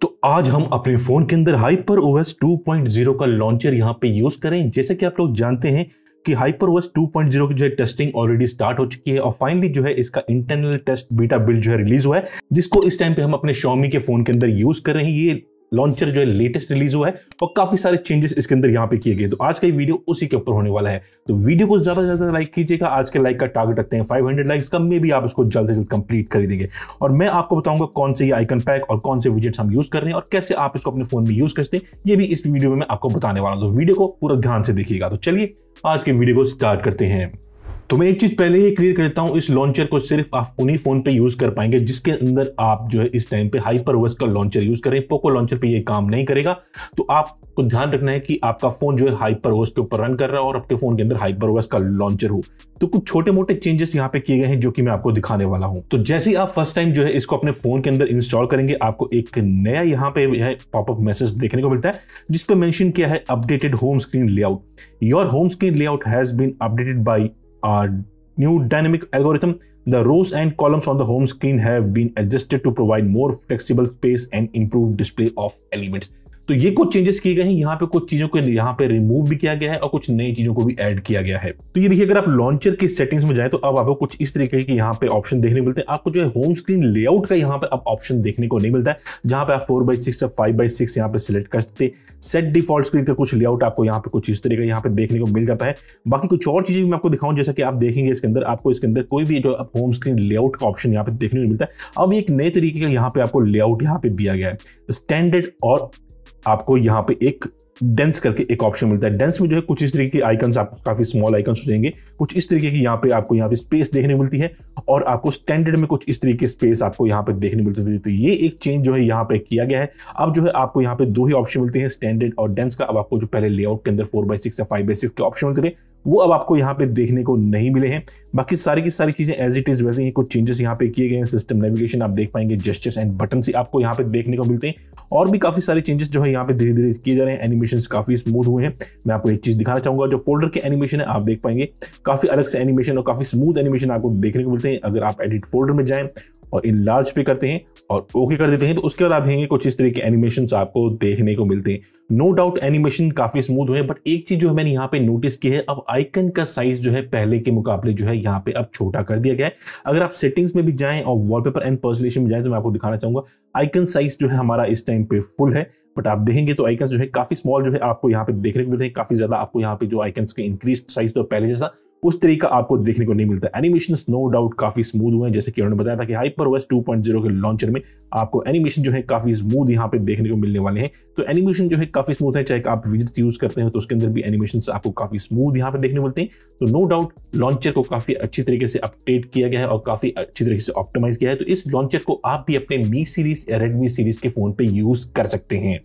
तो आज हम अपने फोन के अंदर हाइपर ओएस 2.0 का लॉन्चर यहाँ पे यूज करें जैसे कि आप लोग जानते हैं कि हाइपर ओएस 2.0 की जो है टेस्टिंग ऑलरेडी स्टार्ट हो चुकी है और फाइनली जो है इसका इंटरनल टेस्ट बीटा बिल्ड जो है रिलीज हुआ है जिसको इस टाइम पे हम अपने शॉमी के फोन के अंदर यूज कर रहे हैं ये लॉन्चर जो है लेटेस्ट रिलीज हुआ है और काफी सारे चेंजेस इसके अंदर यहाँ पे किए गए तो आज का वीडियो उसी के ऊपर होने वाला है तो वीडियो को ज्यादा से ज्यादा लाइक कीजिएगा आज के लाइक का टारगेट रखते हैं 500 लाइक्स का मे भी आप इसको जल्द से जल्द कंप्लीट कर देंगे और मैं आपको बताऊंगा कौन से ये आइकन पैक और कौन से विजिट हम यूज कर रहे हैं और कैसे आप इसको अपने फोन में यूज करते हैं ये भी इस वीडियो में मैं आपको बताने वाला हूँ तो वीडियो को पूरा ध्यान से देखिएगा तो चलिए आज के वीडियो को स्टार्ट करते हैं तो मैं एक चीज पहले ही क्लियर करता हूं इस लॉन्चर को सिर्फ आप उन्हीं फोन पे यूज कर पाएंगे जिसके अंदर आप जो है इस टाइम पे हाइपर हाइपरवर्स का लॉन्चर यूज करें पोको लॉन्चर पे ये काम नहीं करेगा तो आपको ध्यान रखना है कि आपका फोन जो है हाइपर वोस के ऊपर रन कर रहा है और आपके फोन के अंदर हाइपर हाइपरवर्स का लॉन्चर हो तो कुछ छोटे मोटे चेंजेस यहाँ पे किए गए हैं जो कि मैं आपको दिखाने वाला हूँ तो जैसे ही आप फर्स्ट टाइम जो है इसको अपने फोन के अंदर इंस्टॉल करेंगे आपको एक नया यहाँ पे यह पॉपअप मैसेज देखने को मिलता है जिसपे मेंशन किया है updated home screen layout your home screen layout has been updated by uh, new dynamic algorithm, the rows and columns on the home screen have been adjusted to provide more flexible space and improved display of elements. तो ये कुछ changes किए गए हैं यहाँ पे कुछ चीज़ों को यहाँ पे रिमूव भी किया गया है और कुछ नई चीज़ों को भी ऐड किया गया है तो ये देखिए अगर आप लॉन्चर की सेटिंग्स में जाए तो अब आपको कुछ इस तरीके के यहाँ पे ऑप्शन देखने मिलते हैं आपको जो है होम स्क्रीन लेआउट का यहाँ पे अब ऑप्शन देखने को नहीं मिलता है जहां पर आप four by six five by six यहाँ पे सिलेक्ट कर सकते सेट डिफॉल्ट स्क्रीन का कुछ लेआउट आपको यहाँ पे कुछ इस तरीके यहाँ पे देखने को मिल जाता है बाकी कुछ और चीज़ें भी मैं आपको दिखाऊँ जैसा कि आप देखेंगे इसके अंदर आपको इसके अंदर कोई भी जो होम स्क्रीन लेआउट का ऑप्शन यहाँ पे देखने को मिलता है अब एक नए तरीके का यहाँ पे आपको लेआउट यहाँ पे दिया गया है स्टैंडर्ड और आपको यहाँ पे एक डेंस करके एक ऑप्शन मिलता है डेंस में जो है कुछ इस तरीके के आइकन्स आपको काफी स्मॉल आइकन्स देंगे कुछ इस तरीके की यहाँ पे आपको यहाँ पे स्पेस देखने मिलती है और आपको स्टैंडर्ड में कुछ इस तरीके की स्पेस आपको यहाँ पे देखने मिलती है तो ये एक चेंज जो है यहाँ पे किया गया है अब जो है आपको यहाँ पे दो ही ऑप्शन मिलते हैं स्टैंडर्ड और डेंस का अब आपको जो पहले लेआउट के अंदर फोर बाई सिक्स या फाइव बाई सिक्स के ऑप्शन मिलते थे वो अब आपको यहाँ पे देखने को नहीं मिले हैं बाकी सारी की सारी चीज़ें एज इट इज़ वैसे ही कुछ चेंजेस यहाँ पे किए गए हैं सिस्टम नेविगेशन आप देख पाएंगे जेस्टर्स एंड बटन से आपको यहाँ पे देखने को मिलते हैं और भी काफ़ी सारे चेंजेस जो है यहाँ पे धीरे धीरे किए जा रहे हैं एनिमेशन काफ़ी स्मूथ हुए हैं मैं आपको एक चीज़ दिखाना चाहूँगा जो फोल्डर के एनिमेशन है आप देख पाएंगे काफ़ी अलग से एनिमेशन और काफ़ी स्मूथ एनिमेशन आपको देखने को मिलते हैं अगर आप एडिट फोल्डर में जाएँ और इन लार्ज पे करते हैं और ओके कर देते हैं तो उसके बाद आप देखेंगे कुछ इस तरह के एनिमेशन आपको देखने को मिलते हैं नो डाउट एनिमेशन काफ़ी स्मूथ हुए बट एक चीज़ जो मैंने यहाँ पे नोटिस की है अब आइकन का साइज जो है पहले के मुकाबले जो है यहाँ पे अब छोटा कर दिया गया है अगर आप सेटिंग्स में भी जाएं और वॉलपेपर एंड पर्सलेशन में जाएं तो मैं आपको दिखाना चाहूंगा आइकन साइज जो है हमारा इस टाइम पे फुल है बट आप देखेंगे तो आइकन जो है काफ़ी स्मॉल जो है आपको यहाँ पे देखने को मिल रहे हैं काफ़ी ज़्यादा आपको यहाँ पे जो आइकन के इंक्रीज साइज तो पहले जैसा उस तरीका आपको देखने को नहीं मिलता एनिमेशन नो डाउट काफ़ी स्मूथ हुए हैं जैसे कि उन्होंने बताया था कि हाइपर वर्स टू के लॉन्चर में आपको एनिमेशन जो है काफ़ी स्मूथ यहाँ पे देखने को मिलने वाले हैं तो एनिमेशन जो है काफ़ी स्मूथ है चाहे आप विजिट यूज़ करते हैं तो उसके अंदर भी एनिमेशन आपको काफ़ी स्मूथ यहाँ पे देखने को मिलते हैं तो नो डाउट लॉन्चर को काफ़ी अच्छी तरीके से अपडेट किया गया है और काफ़ी अच्छी तरीके से ऑप्टिमाइज किया है तो इस लॉन्चर को आप भी अपने मी सीरीज या रेडमी सीरीज के फ़ोन पे यूज़ कर सकते हैं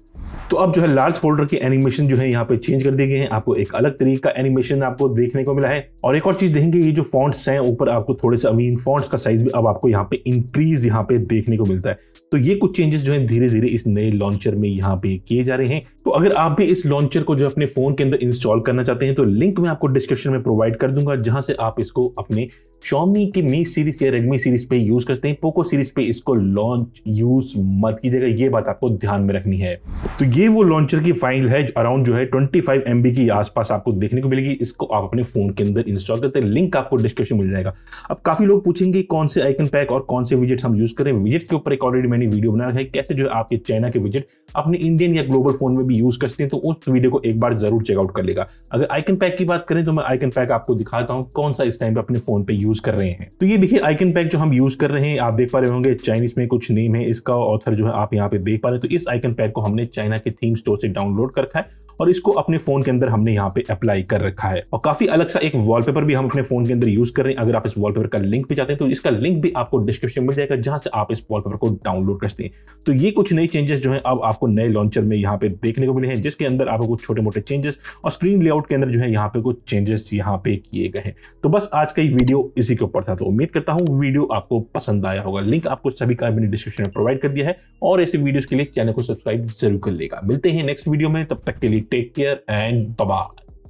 तो अब जो है लार्ज फोल्डर के एनिमेशन जो है यहाँ पे चेंज कर दिए गए हैं आपको एक अलग तरीके का एनिमेशन आपको देखने को मिला है और एक और चीज देखेंगे ये जो फॉन्ट्स हैं ऊपर आपको थोड़े से अमीन फॉन्ट्स का साइज भी अब आपको यहाँ पे इंक्रीज यहाँ पे देखने को मिलता है तो ये कुछ चेंजेस जो है धीरे धीरे इस नए लॉन्चर में यहाँ पे किए जा रहे हैं तो अगर आप भी इस लॉन्चर को जो अपने फोन के अंदर इंस्टॉल करना चाहते हैं तो लिंक मैं आपको डिस्क्रिप्शन में प्रोवाइड कर दूंगा जहां से आप इसको अपने चौमी के मी सीरीज या रेडमी सीरीज पे यूज करते हैं पोको सीरीज पे इसको लॉन्च यूज मत कीजिएगा ये बात आपको ध्यान में रखनी है तो ये वो लॉन्चर की फाइल है अराउंड जो है 25 फाइव एम बी के आसपास आपको देखने को मिलेगी इसको आप अपने फोन के अंदर इंस्टॉल करते हैं लिंक आपको डिस्क्रिप्शन मिल जाएगा अब काफी लोग पूछेंगे कौन से आइकन पैक और कौन से विजिट हम यूज करें विजिट के ऊपर एक ऑलरेडी मैंने वीडियो बना रखा है कैसे जो है आपके चाइना के विजिट अपने इंडियन या ग्लोबल फोन में भी यूज करते हैं तो उस वीडियो को एक बार जरूर चेकआउट कर लेगा अगर आइकन पैक की बात करें तो मैं आइकन पैक आपको दिखाता हूँ कौन सा इस टाइम पे अपने फोन पे यूज यूज कर रहे हैं तो ये देखिए आइकन पैक जो हम यूज कर रहे हैं आप देख पा रहे होंगे चाइनीज में कुछ नेम है इसका ऑथर जो है आप यहाँ पे देख पा रहे हैं तो इस आइकन पैक को हमने चाइना के थीम स्टोर से डाउनलोड कर रखा है और इसको अपने फोन के अंदर हमने यहाँ पे अप्लाई कर रखा है और काफी अलग सा एक वॉलपेपर भी हम अपने फोन के अंदर यूज कर रहे हैं अगर आप इस वॉलपेपर का लिंक पे जाते हैं तो इसका लिंक भी आपको डिस्क्रिप्शन में मिल जाएगा जहां से आप इस वॉलपेपर को डाउनलोड कर सकते हैं तो ये कुछ नए चेंजेस जो है अब आपको नए लॉन्चर में यहाँ पे देखने को मिले हैं जिसके अंदर आपको कुछ छोटे मोटे चेंजेस और स्क्रीन लेआउट के अंदर जो है यहाँ पे कुछ चेंजेस यहाँ पे किए गए हैं तो बस आज का ही वीडियो इसी के ऊपर था तो उम्मीद करता हूँ वीडियो आपको पसंद आया होगा लिंक आपको सभी का मैंने डिस्क्रिप्शन में प्रोवाइड कर दिया है और ऐसे वीडियोस के लिए चैनल को सब्सक्राइब जरूर कर लेगा मिलते हैं नेक्स्ट वीडियो में तब तक के लिए टेक केयर एंड बाय